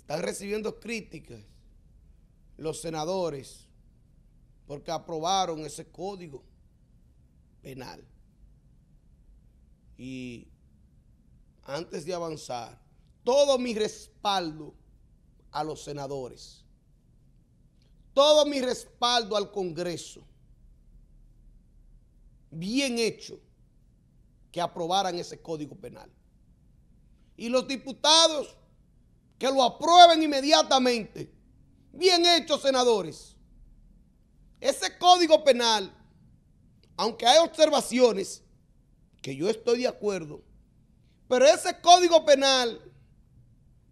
Están recibiendo críticas los senadores porque aprobaron ese código penal. Y antes de avanzar, todo mi respaldo a los senadores, todo mi respaldo al Congreso, bien hecho que aprobaran ese código penal. Y los diputados que lo aprueben inmediatamente. Bien hecho, senadores. Ese código penal, aunque hay observaciones, que yo estoy de acuerdo, pero ese código penal,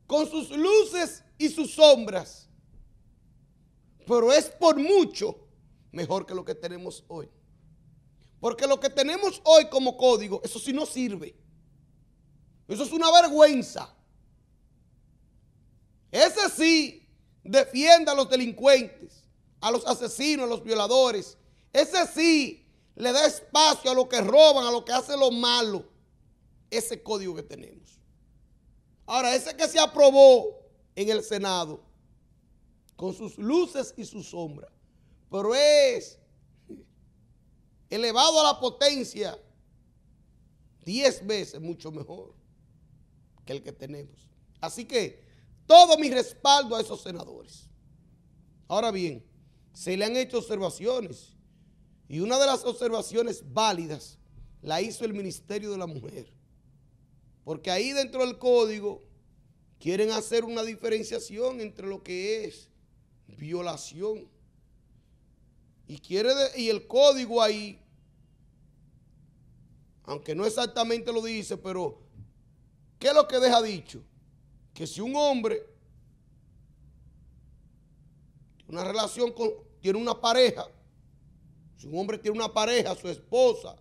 con sus luces y sus sombras, pero es por mucho mejor que lo que tenemos hoy. Porque lo que tenemos hoy como código, eso sí no sirve. Eso es una vergüenza. Ese sí defiende a los delincuentes, a los asesinos, a los violadores. Ese sí le da espacio a los que roban, a los que hacen lo malo. Ese código que tenemos. Ahora, ese que se aprobó en el Senado, con sus luces y sus sombras, pero es elevado a la potencia diez veces mucho mejor que el que tenemos. Así que todo mi respaldo a esos senadores. Ahora bien, se le han hecho observaciones y una de las observaciones válidas la hizo el Ministerio de la Mujer. Porque ahí dentro del código quieren hacer una diferenciación entre lo que es violación y, quiere y el código ahí, aunque no exactamente lo dice, pero ¿qué es lo que deja dicho? que si un hombre una relación con, tiene una pareja, si un hombre tiene una pareja, su esposa,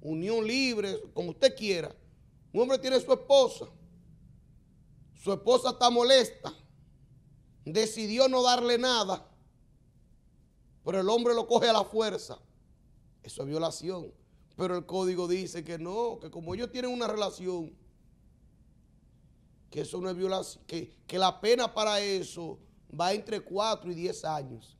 unión libre, como usted quiera, un hombre tiene su esposa, su esposa está molesta, decidió no darle nada, pero el hombre lo coge a la fuerza. Eso es violación. Pero el código dice que no, que como ellos tienen una relación, que violación, que, la pena para eso va entre 4 y 10 años.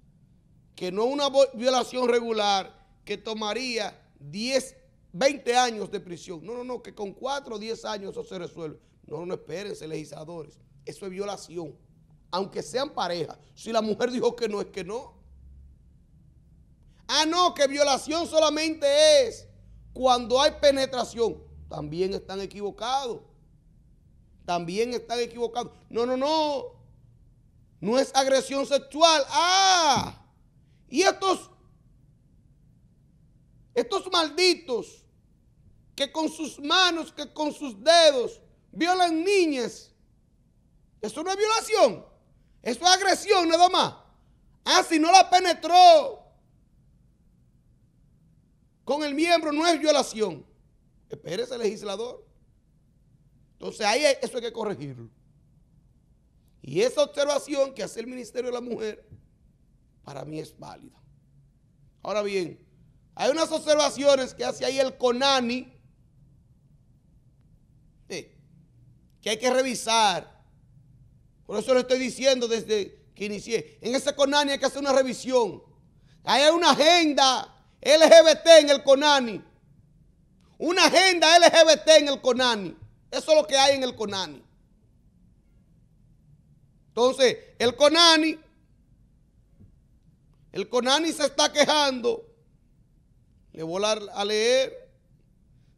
Que no una violación regular que tomaría 10, 20 años de prisión. No, no, no, que con 4 o 10 años eso se resuelve. No, no espérense, legisladores. Eso es violación. Aunque sean parejas. Si la mujer dijo que no, es que no. Ah, no, que violación solamente es cuando hay penetración. También están equivocados también están equivocados. No, no, no. No es agresión sexual. Ah, y estos, estos malditos que con sus manos, que con sus dedos violan niñas. Eso no es violación. Eso es agresión nada más. Ah, si no la penetró con el miembro, no es violación. Espérese, legislador. Entonces ahí eso hay que corregirlo. Y esa observación que hace el Ministerio de la Mujer para mí es válida. Ahora bien, hay unas observaciones que hace ahí el CONANI que hay que revisar. Por eso lo estoy diciendo desde que inicié. En ese CONANI hay que hacer una revisión. Hay una agenda LGBT en el CONANI. Una agenda LGBT en el CONANI. Eso es lo que hay en el CONANI. Entonces, el CONANI, el CONANI se está quejando. Le voy a leer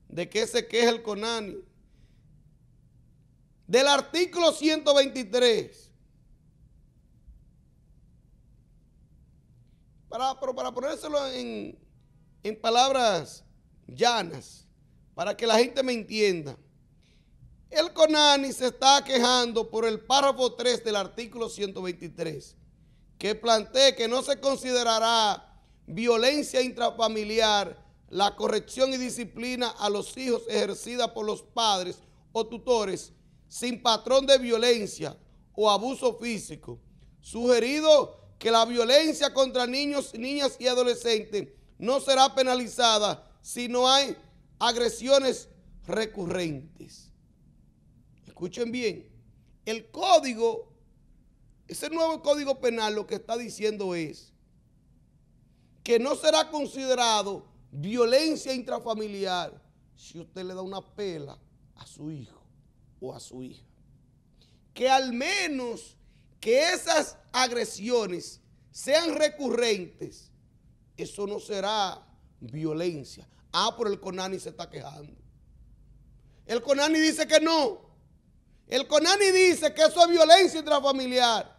de qué se queja el CONANI. Del artículo 123. Para, para ponérselo en, en palabras llanas, para que la gente me entienda. El CONANI se está quejando por el párrafo 3 del artículo 123, que plantea que no se considerará violencia intrafamiliar la corrección y disciplina a los hijos ejercida por los padres o tutores sin patrón de violencia o abuso físico. Sugerido que la violencia contra niños, niñas y adolescentes no será penalizada si no hay agresiones recurrentes. Escuchen bien. El código, ese nuevo código penal lo que está diciendo es que no será considerado violencia intrafamiliar si usted le da una pela a su hijo o a su hija. Que al menos que esas agresiones sean recurrentes, eso no será violencia. Ah, pero el CONANI se está quejando. El CONANI dice que no, el CONANI dice que eso es violencia intrafamiliar.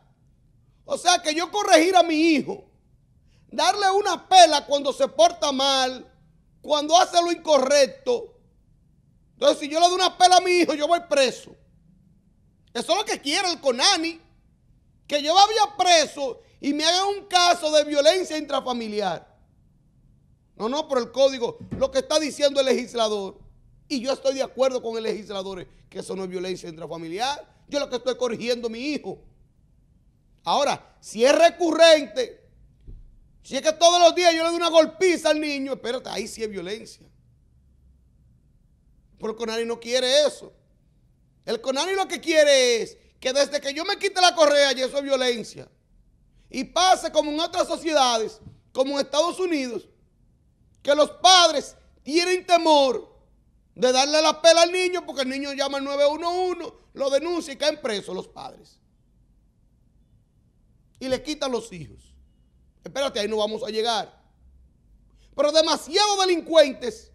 O sea que yo corregir a mi hijo, darle una pela cuando se porta mal, cuando hace lo incorrecto. Entonces, si yo le doy una pela a mi hijo, yo voy preso. Eso es lo que quiere el CONANI. Que yo vaya preso y me haga un caso de violencia intrafamiliar. No, no, por el código, lo que está diciendo el legislador. Y yo estoy de acuerdo con el legislador que eso no es violencia intrafamiliar. Yo lo que estoy corrigiendo a mi hijo. Ahora, si es recurrente, si es que todos los días yo le doy una golpiza al niño, espérate, ahí sí es violencia. el Conani no quiere eso. El Conani lo que quiere es que desde que yo me quite la correa, y eso es violencia. Y pase como en otras sociedades, como en Estados Unidos, que los padres tienen temor de darle la pela al niño porque el niño llama al 911, lo denuncia y caen presos los padres. Y le quitan los hijos. Espérate, ahí no vamos a llegar. Pero demasiados delincuentes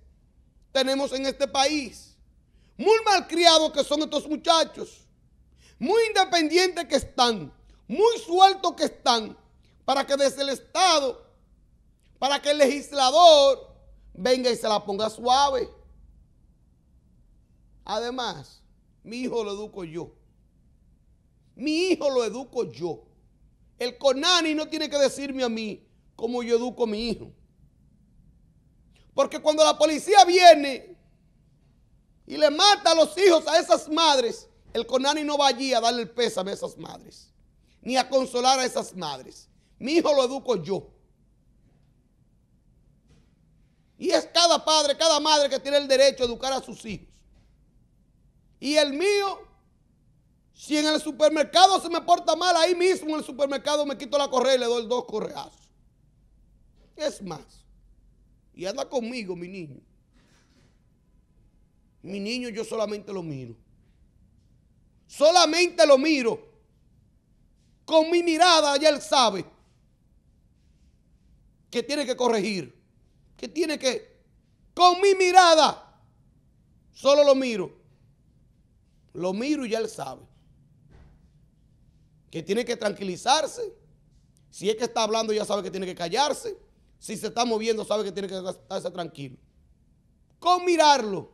tenemos en este país. Muy malcriados que son estos muchachos. Muy independientes que están. Muy sueltos que están. Para que desde el Estado, para que el legislador venga y se la ponga suave. Además, mi hijo lo educo yo. Mi hijo lo educo yo. El Conani no tiene que decirme a mí cómo yo educo a mi hijo. Porque cuando la policía viene y le mata a los hijos a esas madres, el Conani no va allí a darle el pésame a esas madres, ni a consolar a esas madres. Mi hijo lo educo yo. Y es cada padre, cada madre que tiene el derecho a educar a sus hijos. Y el mío, si en el supermercado se me porta mal, ahí mismo en el supermercado me quito la correa y le doy dos correazos. Es más, y anda conmigo mi niño. Mi niño yo solamente lo miro. Solamente lo miro. Con mi mirada ya él sabe que tiene que corregir, que tiene que, con mi mirada, solo lo miro. Lo miro y ya él sabe. Que tiene que tranquilizarse. Si es que está hablando, ya sabe que tiene que callarse. Si se está moviendo, sabe que tiene que estar tranquilo. Con mirarlo.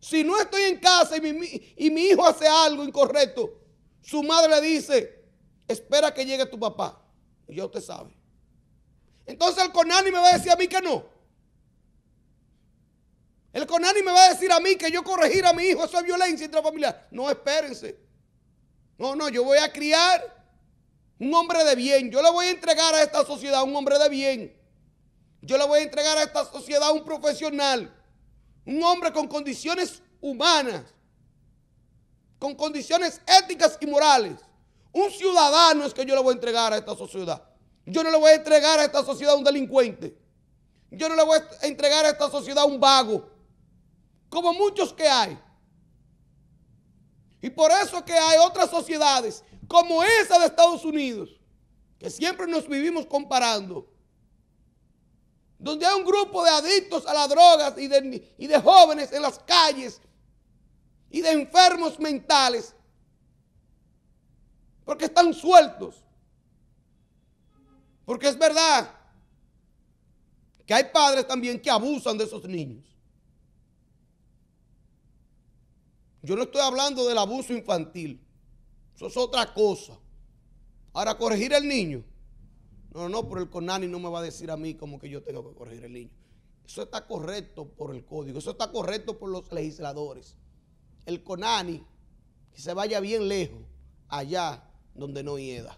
Si no estoy en casa y mi, hijo hace algo incorrecto, su madre le dice, espera que llegue tu papá. Y ya usted sabe. Entonces el Conani me va a decir a mí que no. El CONANI me va a decir a mí que yo corregir a mi hijo, eso es violencia intrafamiliar. No, espérense. No, no, yo voy a criar un hombre de bien. Yo le voy a entregar a esta sociedad un hombre de bien. Yo le voy a entregar a esta sociedad un profesional. Un hombre con condiciones humanas. Con condiciones éticas y morales. Un ciudadano es que yo le voy a entregar a esta sociedad. Yo no le voy a entregar a esta sociedad un delincuente. Yo no le voy a entregar a esta sociedad un vago como muchos que hay. Y por eso que hay otras sociedades como esa de Estados Unidos, que siempre nos vivimos comparando, donde hay un grupo de adictos a las drogas y de, y de jóvenes en las calles y de enfermos mentales, porque están sueltos. Porque es verdad que hay padres también que abusan de esos niños. Yo no estoy hablando del abuso infantil. Eso es otra cosa. Ahora, corregir al niño. No, no, pero el CONANI no me va a decir a mí como que yo tengo que corregir el niño. Eso está correcto por el código, eso está correcto por los legisladores. El CONANI, que se vaya bien lejos, allá donde no hieda.